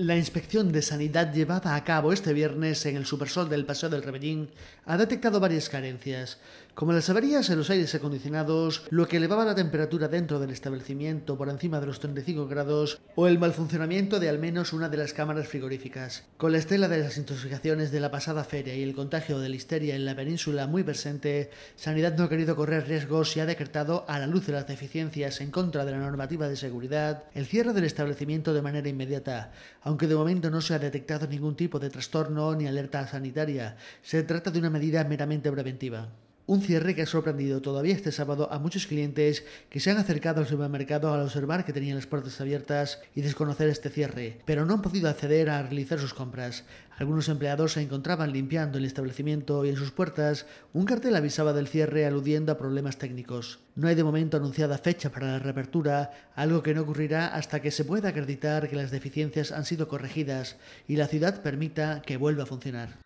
La inspección de sanidad llevada a cabo este viernes en el Supersol del Paseo del Rebellín ha detectado varias carencias, como las averías en los aires acondicionados, lo que elevaba la temperatura dentro del establecimiento por encima de los 35 grados, o el mal funcionamiento de al menos una de las cámaras frigoríficas. Con la estela de las intoxicaciones de la pasada feria y el contagio de listeria en la península muy presente, Sanidad no ha querido correr riesgos y ha decretado, a la luz de las deficiencias en contra de la normativa de seguridad, el cierre del establecimiento de manera inmediata aunque de momento no se ha detectado ningún tipo de trastorno ni alerta sanitaria, se trata de una medida meramente preventiva. Un cierre que ha sorprendido todavía este sábado a muchos clientes que se han acercado al supermercado al observar que tenían las puertas abiertas y desconocer este cierre, pero no han podido acceder a realizar sus compras. Algunos empleados se encontraban limpiando el establecimiento y en sus puertas un cartel avisaba del cierre aludiendo a problemas técnicos. No hay de momento anunciada fecha para la reapertura, algo que no ocurrirá hasta que se pueda acreditar que las deficiencias han sido corregidas y la ciudad permita que vuelva a funcionar.